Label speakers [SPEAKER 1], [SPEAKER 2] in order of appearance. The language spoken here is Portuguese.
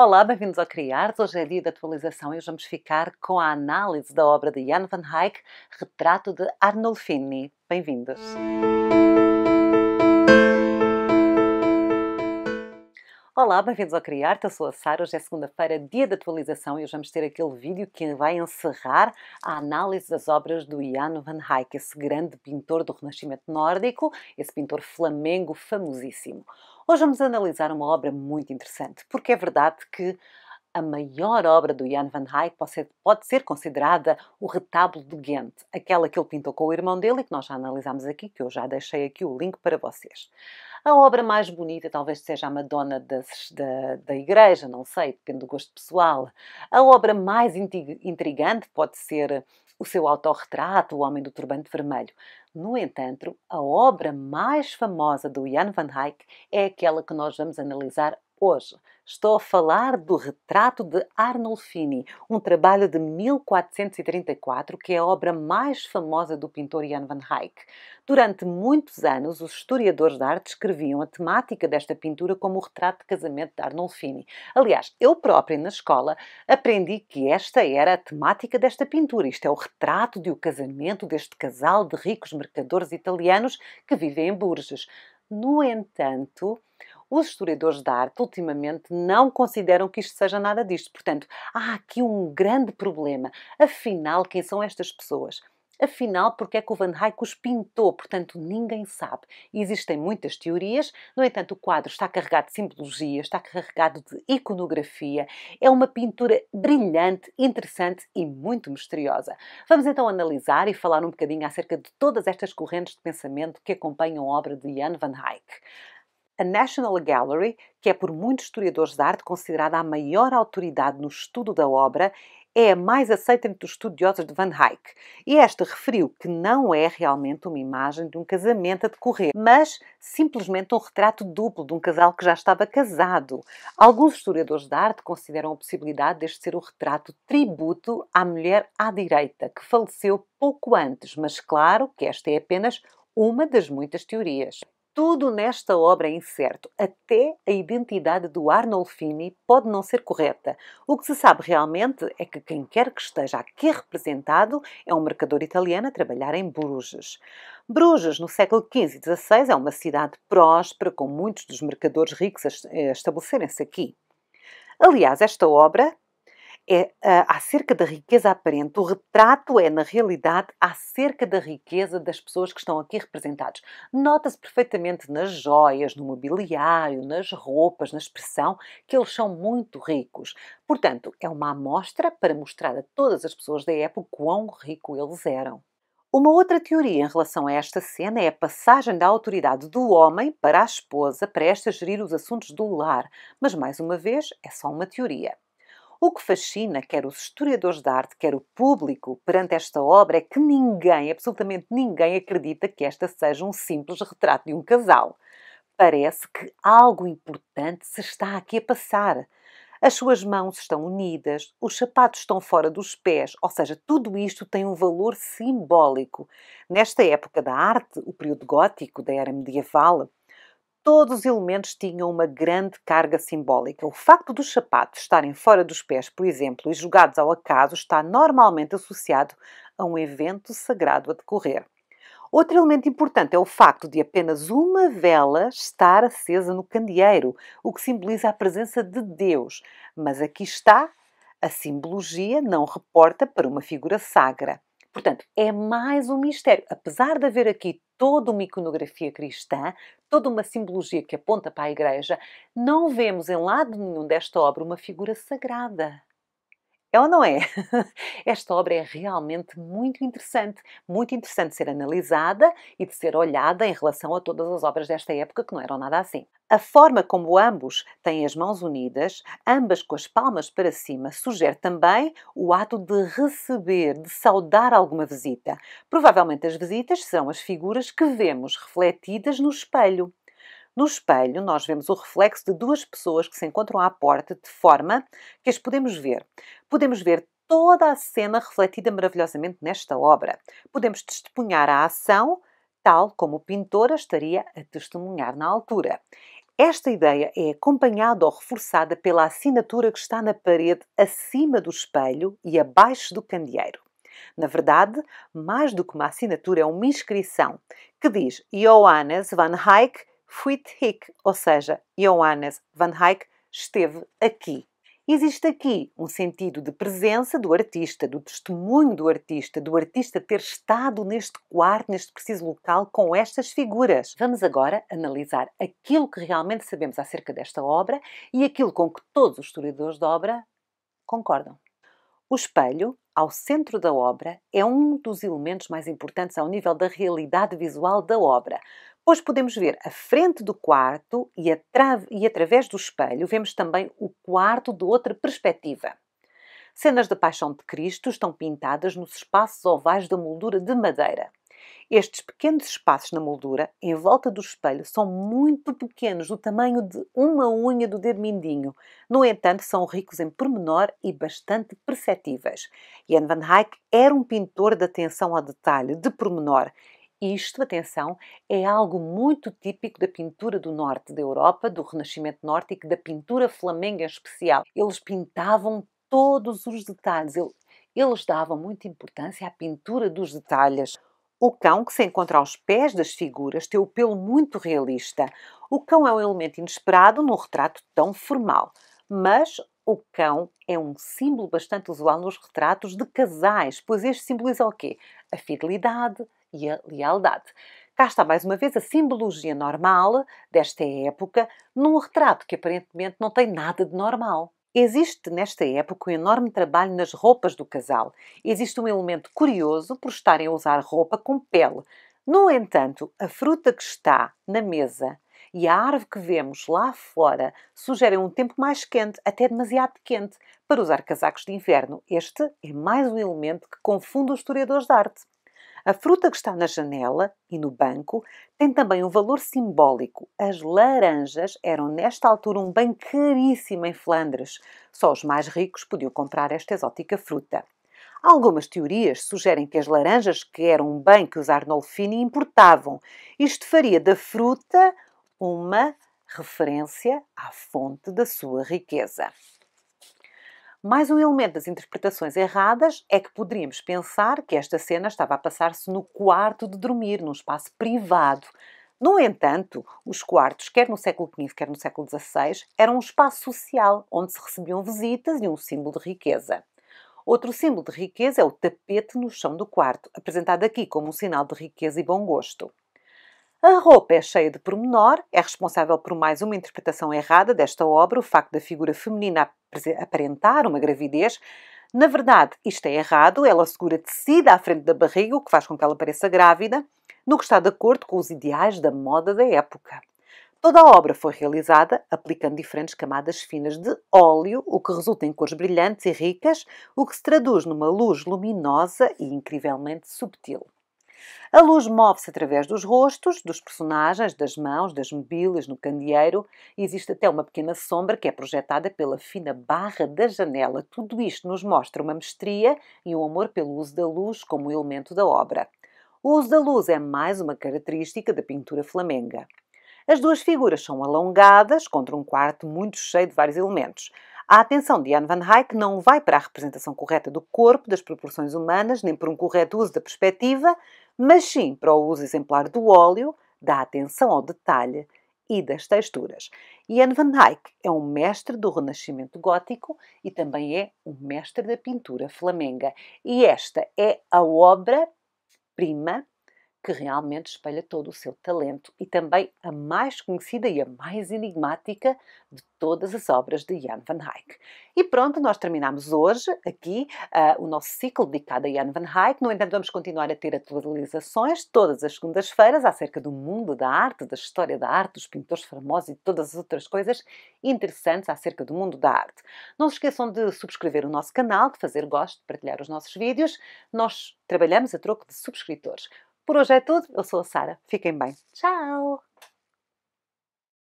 [SPEAKER 1] Olá, bem-vindos ao Criar. Hoje é dia de atualização e vamos ficar com a análise da obra de Jan van Eyck, Retrato de Arnolfini. Bem-vindos! Olá, bem-vindos ao criar eu sou a Sara, hoje é segunda-feira, dia de atualização e hoje vamos ter aquele vídeo que vai encerrar a análise das obras do Jan van Eyck, esse grande pintor do Renascimento Nórdico, esse pintor flamengo famosíssimo. Hoje vamos analisar uma obra muito interessante, porque é verdade que a maior obra do Jan van Eyck pode ser, considerada o retábulo de Ghent, aquela que ele pintou com o irmão dele e que nós já analisámos aqui, que eu já deixei aqui o link para vocês. A obra mais bonita talvez seja a Madonna das, da, da Igreja, não sei, depende do gosto pessoal. A obra mais intrigante pode ser o seu autorretrato, O Homem do Turbante Vermelho. No entanto, a obra mais famosa do Jan van Eyck é aquela que nós vamos analisar Hoje estou a falar do retrato de Arnolfini, um trabalho de 1434 que é a obra mais famosa do pintor Jan van Eyck. Durante muitos anos, os historiadores da arte escreviam a temática desta pintura como o retrato de casamento de Arnolfini. Aliás, eu própria na escola aprendi que esta era a temática desta pintura. Isto é o retrato de o um casamento deste casal de ricos mercadores italianos que vivem em Burgos. No entanto, os historiadores da arte, ultimamente, não consideram que isto seja nada disto. Portanto, há aqui um grande problema. Afinal, quem são estas pessoas? Afinal, porque é que o Van Dyck os pintou? Portanto, ninguém sabe. Existem muitas teorias, no entanto, o quadro está carregado de simbologia, está carregado de iconografia. É uma pintura brilhante, interessante e muito misteriosa. Vamos então analisar e falar um bocadinho acerca de todas estas correntes de pensamento que acompanham a obra de Jan Van Dyck. A National Gallery, que é por muitos historiadores de arte considerada a maior autoridade no estudo da obra, é a mais aceita entre os estudiosos de Van Eyck, e esta referiu que não é realmente uma imagem de um casamento a decorrer, mas simplesmente um retrato duplo de um casal que já estava casado. Alguns historiadores de arte consideram a possibilidade deste ser o retrato tributo à mulher à direita, que faleceu pouco antes, mas claro que esta é apenas uma das muitas teorias. Tudo nesta obra é incerto, até a identidade do Arnolfini pode não ser correta. O que se sabe realmente é que quem quer que esteja aqui representado é um mercador italiano a trabalhar em Bruges. Bruges, no século XV e XVI, é uma cidade próspera, com muitos dos mercadores ricos a eh, estabelecerem-se aqui. Aliás, esta obra, é ah, acerca da riqueza aparente. O retrato é, na realidade, acerca da riqueza das pessoas que estão aqui representadas. Nota-se perfeitamente nas joias, no mobiliário, nas roupas, na expressão, que eles são muito ricos. Portanto, é uma amostra para mostrar a todas as pessoas da época quão rico eles eram. Uma outra teoria em relação a esta cena é a passagem da autoridade do homem para a esposa, para esta gerir os assuntos do lar, mas mais uma vez é só uma teoria. O que fascina quer os historiadores de arte, quer o público perante esta obra é que ninguém, absolutamente ninguém, acredita que esta seja um simples retrato de um casal. Parece que algo importante se está aqui a passar. As suas mãos estão unidas, os sapatos estão fora dos pés, ou seja, tudo isto tem um valor simbólico. Nesta época da arte, o período gótico da era medieval, todos os elementos tinham uma grande carga simbólica. O facto dos sapatos estarem fora dos pés, por exemplo, e jogados ao acaso, está normalmente associado a um evento sagrado a decorrer. Outro elemento importante é o facto de apenas uma vela estar acesa no candeeiro, o que simboliza a presença de Deus. Mas aqui está, a simbologia não reporta para uma figura sagra. Portanto, é mais um mistério. Apesar de haver aqui toda uma iconografia cristã, toda uma simbologia que aponta para a Igreja, não vemos em lado nenhum desta obra uma figura sagrada. É ou não é? Esta obra é realmente muito interessante, muito interessante de ser analisada e de ser olhada em relação a todas as obras desta época que não eram nada assim. A forma como ambos têm as mãos unidas, ambas com as palmas para cima, sugere também o ato de receber, de saudar alguma visita. Provavelmente as visitas são as figuras que vemos refletidas no espelho. No espelho, nós vemos o reflexo de duas pessoas que se encontram à porta, de forma que as podemos ver. Podemos ver toda a cena refletida maravilhosamente nesta obra. Podemos testemunhar a ação, tal como o pintor estaria a testemunhar na altura. Esta ideia é acompanhada ou reforçada pela assinatura que está na parede acima do espelho e abaixo do candeeiro. Na verdade, mais do que uma assinatura, é uma inscrição que diz Johannes van Eyck Fuit Hick, ou seja, Johannes van Eyck esteve aqui. Existe aqui um sentido de presença do artista, do testemunho do artista, do artista ter estado neste quarto, neste preciso local, com estas figuras. Vamos agora analisar aquilo que realmente sabemos acerca desta obra e aquilo com que todos os historiadores da obra concordam. O espelho, ao centro da obra, é um dos elementos mais importantes ao nível da realidade visual da obra, Hoje podemos ver a frente do quarto e, atra e através do espelho vemos também o quarto de outra perspectiva. Cenas da Paixão de Cristo estão pintadas nos espaços ovais da moldura de madeira. Estes pequenos espaços na moldura, em volta do espelho, são muito pequenos, do tamanho de uma unha do dedo mindinho. No entanto, são ricos em pormenor e bastante perceptíveis. Jan van Eyck era um pintor de atenção ao detalhe, de pormenor, isto, atenção, é algo muito típico da pintura do norte da Europa, do Renascimento Nórdico, da pintura flamenga em especial. Eles pintavam todos os detalhes, eles davam muita importância à pintura dos detalhes. O cão, que se encontra aos pés das figuras, tem o pelo muito realista. O cão é um elemento inesperado num retrato tão formal, mas o cão é um símbolo bastante usual nos retratos de casais, pois este simboliza o quê? A fidelidade, e a lealdade. Cá está mais uma vez a simbologia normal desta época num retrato que aparentemente não tem nada de normal. Existe nesta época um enorme trabalho nas roupas do casal. Existe um elemento curioso por estarem a usar roupa com pele. No entanto, a fruta que está na mesa e a árvore que vemos lá fora sugerem um tempo mais quente, até demasiado quente, para usar casacos de inverno. Este é mais um elemento que confunde os historiadores de arte. A fruta que está na janela e no banco tem também um valor simbólico. As laranjas eram, nesta altura, um bem caríssimo em Flandres. Só os mais ricos podiam comprar esta exótica fruta. Algumas teorias sugerem que as laranjas, que eram um bem que os Arnolfini importavam, isto faria da fruta uma referência à fonte da sua riqueza. Mais um elemento das interpretações erradas é que poderíamos pensar que esta cena estava a passar-se no quarto de dormir, num espaço privado. No entanto, os quartos, quer no século XV, quer no século XVI, eram um espaço social onde se recebiam visitas e um símbolo de riqueza. Outro símbolo de riqueza é o tapete no chão do quarto, apresentado aqui como um sinal de riqueza e bom gosto. A roupa é cheia de pormenor, é responsável por mais uma interpretação errada desta obra, o facto da figura feminina aparentar uma gravidez. Na verdade, isto é errado. Ela segura tecido à frente da barriga, o que faz com que ela pareça grávida, no que está de acordo com os ideais da moda da época. Toda a obra foi realizada aplicando diferentes camadas finas de óleo, o que resulta em cores brilhantes e ricas, o que se traduz numa luz luminosa e incrivelmente subtil. A luz move-se através dos rostos, dos personagens, das mãos, das mobílias, no candeeiro e existe até uma pequena sombra que é projetada pela fina barra da janela. Tudo isto nos mostra uma mestria e um amor pelo uso da luz como elemento da obra. O uso da luz é mais uma característica da pintura flamenga. As duas figuras são alongadas contra um quarto muito cheio de vários elementos. A atenção de Jan van Eyck não vai para a representação correta do corpo, das proporções humanas, nem por um correto uso da perspectiva, mas sim para o uso exemplar do óleo, da atenção ao detalhe e das texturas. Jan van Dyck é um mestre do Renascimento Gótico e também é um mestre da pintura flamenga. E esta é a obra prima que realmente espelha todo o seu talento e também a mais conhecida e a mais enigmática de todas as obras de Jan van Eyck. E pronto, nós terminamos hoje aqui uh, o nosso ciclo dedicado a Jan van Eyck. No entanto, vamos continuar a ter atualizações todas as segundas-feiras acerca do mundo da arte, da história da arte, dos pintores famosos e todas as outras coisas interessantes acerca do mundo da arte. Não se esqueçam de subscrever o nosso canal, de fazer gosto, de partilhar os nossos vídeos. Nós trabalhamos a troco de subscritores. Por hoje é tudo. Eu sou a Sara. Fiquem bem. Tchau!